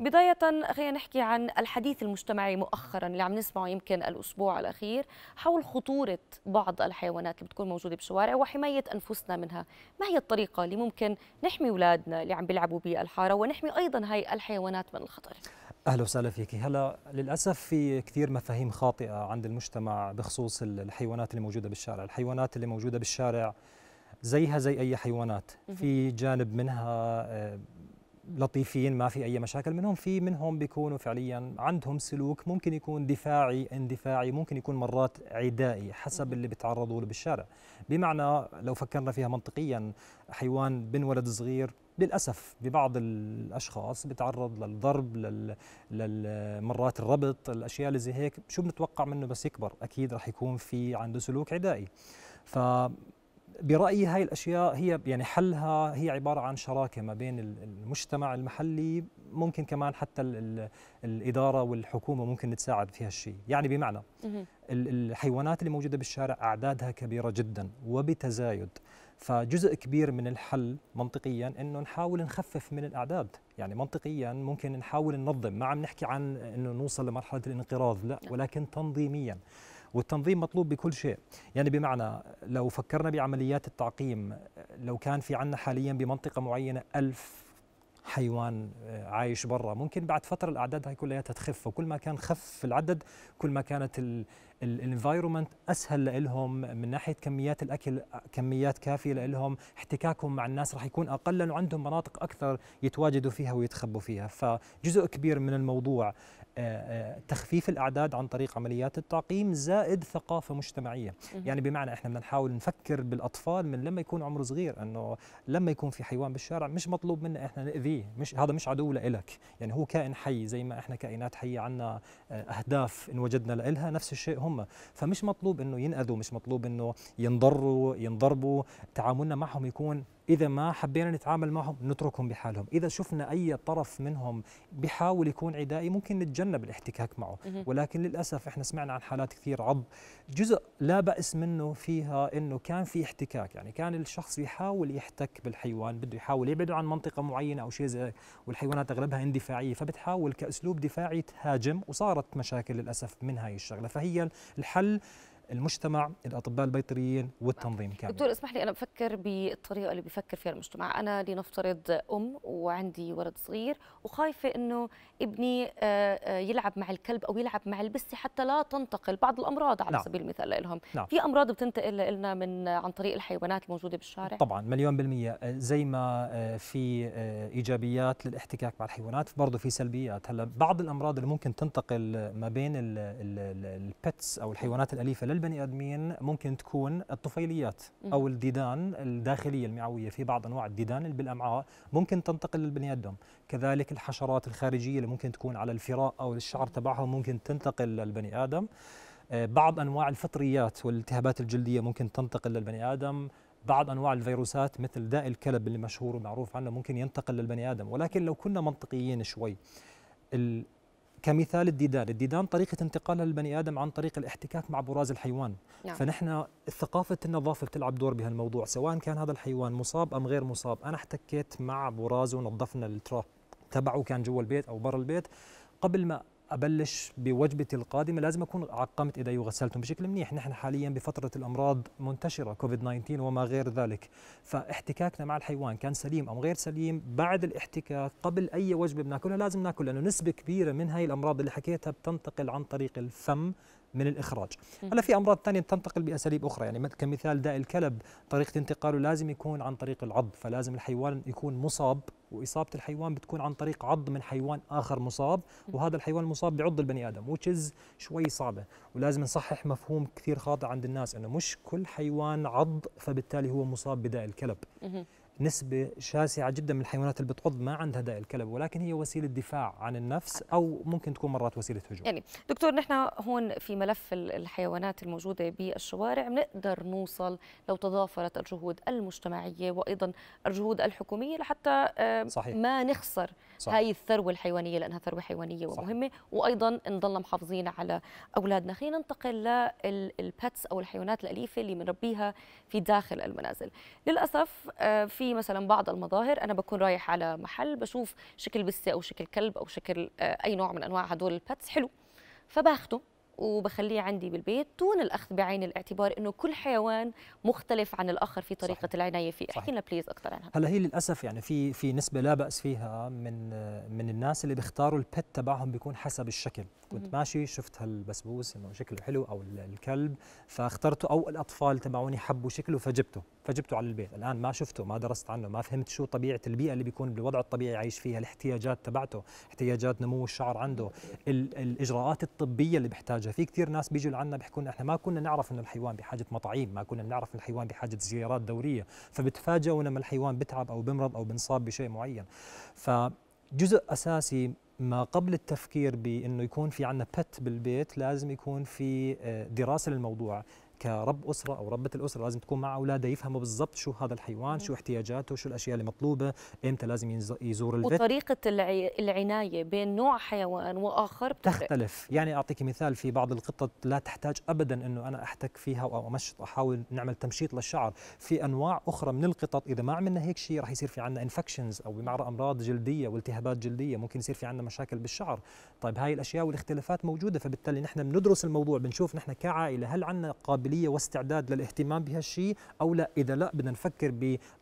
بداية خلينا نحكي عن الحديث المجتمعي مؤخرا اللي عم نسمعه يمكن الأسبوع الأخير حول خطورة بعض الحيوانات اللي بتكون موجودة بالشوارع وحماية أنفسنا منها ما هي الطريقة اللي ممكن نحمي أولادنا اللي عم بيلعبوا بالحارة ونحمي أيضا هاي الحيوانات من الخطر اهلا وسهلا فيك هلا للاسف في كثير مفاهيم خاطئه عند المجتمع بخصوص الحيوانات اللي موجوده بالشارع الحيوانات اللي موجوده بالشارع زيها زي اي حيوانات في جانب منها آه، لطيفين ما في أي مشاكل منهم في منهم بيكونوا فعليا عندهم سلوك ممكن يكون دفاعي اندفاعي ممكن يكون مرات عدائي حسب اللي بيتعرضوا له بالشارع بمعنى لو فكرنا فيها منطقيا حيوان بنولد صغير للأسف ببعض الأشخاص بتعرض للضرب للمرات الربط الأشياء اللي زي هيك شو بنتوقع منه بس يكبر أكيد رح يكون في عنده سلوك عدائي ف برايي هاي الاشياء هي يعني حلها هي عباره عن شراكه ما بين المجتمع المحلي ممكن كمان حتى الـ الـ الاداره والحكومه ممكن تساعد في هالشيء يعني بمعنى الحيوانات اللي موجوده بالشارع اعدادها كبيره جدا وبتزايد فجزء كبير من الحل منطقيا انه نحاول نخفف من الاعداد يعني منطقيا ممكن نحاول ننظم ما عم نحكي عن انه نوصل لمرحله الانقراض لا نعم. ولكن تنظيميا والتنظيم مطلوب بكل شيء يعني بمعنى لو فكرنا بعمليات التعقيم لو كان في عنا حاليا بمنطقة معينة ألف حيوان آه، عايش برا ممكن بعد فترة الأعداد هاي كلها تخف وكل ما كان خف العدد كل ما كانت الانفايرومنت اسهل لهم من ناحيه كميات الاكل كميات كافيه لهم احتكاكهم مع الناس راح يكون اقل عندهم مناطق اكثر يتواجدوا فيها ويتخبوا فيها فجزء كبير من الموضوع آه، آه، تخفيف الاعداد عن طريق عمليات التعقيم زائد ثقافه مجتمعيه يعني بمعنى احنا بدنا نحاول نفكر بالاطفال من لما يكون عمره صغير انه لما يكون في حيوان بالشارع مش مطلوب منا احنا ناذيه مش هذا مش عدو لك يعني هو كائن حي زي ما احنا كائنات حيه عندنا آه، اهداف ان وجدنا لها نفس الشيء هم فمش مطلوب انه ينأذوا مش مطلوب انه ينضروا ينضربوا تعاملنا معهم يكون إذا ما حبينا نتعامل معهم نتركهم بحالهم إذا شفنا أي طرف منهم بحاول يكون عدائي ممكن نتجنب الاحتكاك معه ولكن للأسف إحنا سمعنا عن حالات كثير عض جزء لا بأس منه فيها أنه كان في احتكاك يعني كان الشخص يحاول يحتك بالحيوان بده يحاول يبعده عن منطقة معينة أو شيء زي والحيوانات أغلبها اندفاعية فبتحاول كأسلوب دفاعي تهاجم وصارت مشاكل للأسف من هاي الشغلة فهي الحل المجتمع الاطباء البيطريين والتنظيم كامل دكتور اسمح لي انا بفكر بالطريقه اللي بفكر فيها المجتمع انا لنفترض ام وعندي ولد صغير وخايفه انه ابني آه، آه، يلعب مع الكلب او يلعب مع البسه حتى لا تنتقل بعض الامراض على نعم. سبيل المثال لهم نعم. في امراض بتنتقل لنا من عن طريق الحيوانات الموجوده بالشارع طبعا مليون بالميه آه، زي ما في ايجابيات للاحتكاك مع الحيوانات برضه في سلبيات هلا بعض الامراض اللي ممكن تنتقل ما بين البتس او الحيوانات الاليفه للبني ادمين ممكن تكون الطفيليات او الديدان الداخليه المعويه في بعض انواع الديدان اللي بالامعاء ممكن تنتقل للبني ادم، كذلك الحشرات الخارجيه اللي ممكن تكون على الفراء او الشعر تبعها ممكن تنتقل للبني ادم. آه، بعض انواع الفطريات والالتهابات الجلديه ممكن تنتقل للبني ادم، بعض انواع الفيروسات مثل داء الكلب اللي مشهور ومعروف عنه ممكن ينتقل للبني ادم، ولكن لو كنا منطقيين شوي كمثال الديدان، الديدان طريقة انتقالها للبني آدم عن طريق الاحتكاك مع براز الحيوان نعم. فنحن ثقافة النظافة بتلعب دور بهالموضوع سواء كان هذا الحيوان مصاب أم غير مصاب أنا احتكيت مع برازه ونظفنا التراب تبعه كان جوا البيت أو برا البيت قبل ما ابلش بوجبتي القادمه لازم اكون عقمت ايدي وغسلتهم بشكل منيح، نحن حاليا بفتره الامراض منتشره كوفيد 19 وما غير ذلك، فاحتكاكنا مع الحيوان كان سليم او غير سليم بعد الاحتكاك قبل اي وجبه بناكلها لازم ناكل لانه نسبه كبيره من هاي الامراض اللي حكيتها بتنتقل عن طريق الفم من الإخراج هلا في أمراض ثانية تنتقل بأساليب أخرى يعني كمثال داء الكلب طريقة انتقاله لازم يكون عن طريق العض فلازم الحيوان يكون مصاب وإصابة الحيوان بتكون عن طريق عض من حيوان آخر مصاب وهذا الحيوان المصاب بعض البني آدم وتشز شوي صعبة ولازم نصحح مفهوم كثير خاطئ عند الناس أنه مش كل حيوان عض فبالتالي هو مصاب بداء الكلب نسبة شاسعة جدا من الحيوانات اللي بتعض ما عندها داء الكلب ولكن هي وسيلة دفاع عن النفس أو ممكن تكون مرات وسيلة هجوم يعني دكتور نحن هون في ملف الحيوانات الموجودة بالشوارع بنقدر نوصل لو تضافرت الجهود المجتمعية وأيضا الجهود الحكومية لحتى صحيح. ما نخسر صح. هاي الثروة الحيوانية لأنها ثروة حيوانية ومهمة صح. وأيضا نضل محافظين على أولادنا خلينا ننتقل للباتس أو الحيوانات الأليفة اللي بنربيها في داخل المنازل للأسف آه، في في مثلا بعض المظاهر انا بكون رايح على محل بشوف شكل بسه او شكل كلب او شكل آه، اي نوع من انواع هدول الباتس حلو فباخده وبخليه عندي بالبيت دون الاخذ بعين الاعتبار انه كل حيوان مختلف عن الاخر في طريقه صحيح. العنايه فيه احكي لنا بليز اكثر عنها هلا هي للاسف يعني في في نسبه لا باس فيها من من الناس اللي بيختاروا البت تبعهم بيكون حسب الشكل كنت ماشي شفت هالبسبوس انه شكله حلو او الكلب فاخترته او الاطفال تبعوني حبوا شكله فجبته فجبته على البيت الان ما شفته ما درست عنه ما فهمت شو طبيعه البيئه اللي بيكون بالوضع الطبيعي عايش فيها الاحتياجات تبعته احتياجات نمو الشعر عنده الاجراءات الطبيه اللي بيحتاجها حاجه في كثير ناس بيجوا لعنا بيحكوا احنا ما كنا نعرف انه الحيوان بحاجه مطاعيم ما كنا نعرف الحيوان بحاجه زيارات دوريه فبتفاجئوا لما الحيوان بتعب او بمرض او بنصاب بشيء معين فجزء اساسي ما قبل التفكير بانه يكون في عندنا بت بالبيت لازم يكون في آه، دراسه للموضوع كرب اسره او ربه الاسره لازم تكون مع اولاده يفهموا بالضبط شو هذا الحيوان شو احتياجاته شو الاشياء اللي مطلوبه امتى لازم يزور البيت وطريقه العنايه بين نوع حيوان واخر بتفرق. تختلف يعني اعطيك مثال في بعض القطط لا تحتاج ابدا انه انا احتك فيها او امشط احاول نعمل تمشيط للشعر في انواع اخرى من القطط اذا ما عملنا هيك شيء راح يصير في عندنا انفكشنز او بمعنى امراض جلديه والتهابات جلديه ممكن يصير في عندنا مشاكل بالشعر طيب هاي الاشياء والاختلافات موجوده فبالتالي نحن بندرس الموضوع بنشوف نحن كعائله هل عندنا قابليه واستعداد للاهتمام بهالشيء او لا اذا لا بدنا نفكر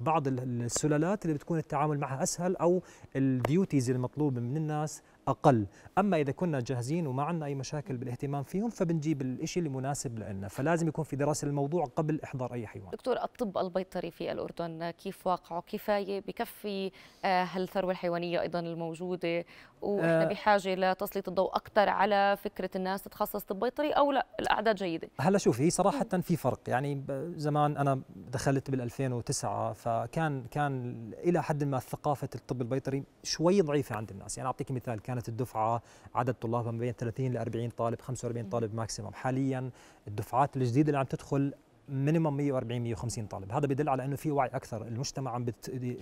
ببعض السلالات اللي بتكون التعامل معها اسهل او الديوتيز المطلوبه من الناس أقل أما إذا كنا جاهزين وما عندنا أي مشاكل بالاهتمام فيهم فبنجيب الإشي اللي مناسب لنا فلازم يكون في دراسة الموضوع قبل إحضار أي حيوان دكتور الطب البيطري في الأردن كيف واقعه كفاية بكفي آه، هالثروة الحيوانية أيضا الموجودة وإحنا آه. بحاجة لتسليط الضوء أكثر على فكرة الناس تتخصص طب بيطري أو لا الأعداد جيدة هلا شوفي صراحة في فرق يعني زمان أنا دخلت بال 2009 فكان كان إلى حد ما ثقافة الطب البيطري شوي ضعيفة عند الناس يعني أعطيك مثال كان كانت الدفعه عدد طلابها ما بين 30 ل 40 طالب 45 طالب ماكسيموم حاليا الدفعات الجديده اللي عم تدخل مينيمم 140 150 طالب هذا بدل على انه في وعي اكثر المجتمع عم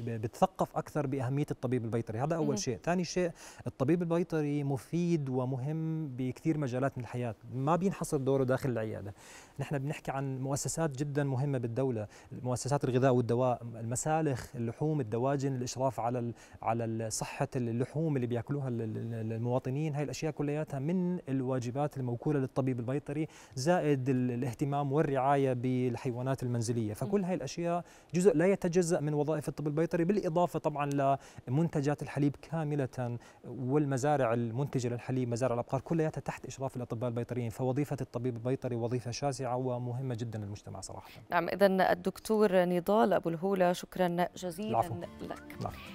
بتثقف اكثر باهميه الطبيب البيطري هذا اول شيء ثاني شيء الطبيب البيطري مفيد ومهم بكثير مجالات من الحياه ما بينحصر دوره داخل العياده نحن بنحكي عن مؤسسات جدا مهمه بالدوله مؤسسات الغذاء والدواء المسالخ اللحوم الدواجن الاشراف على على صحه اللحوم اللي بياكلوها المواطنين هاي الاشياء كلياتها من الواجبات الموكوله للطبيب البيطري زائد الاهتمام والرعايه ب للحيوانات المنزليه فكل هاي الاشياء جزء لا يتجزا من وظائف الطب البيطري بالاضافه طبعا لمنتجات الحليب كامله والمزارع المنتجه للحليب مزارع الابقار كلها تحت اشراف الاطباء البيطريين فوظيفه الطبيب البيطري وظيفه شاسعه ومهمه جدا للمجتمع صراحه نعم اذا الدكتور نضال ابو الهوله شكرا جزيلا العفو. لك العفو.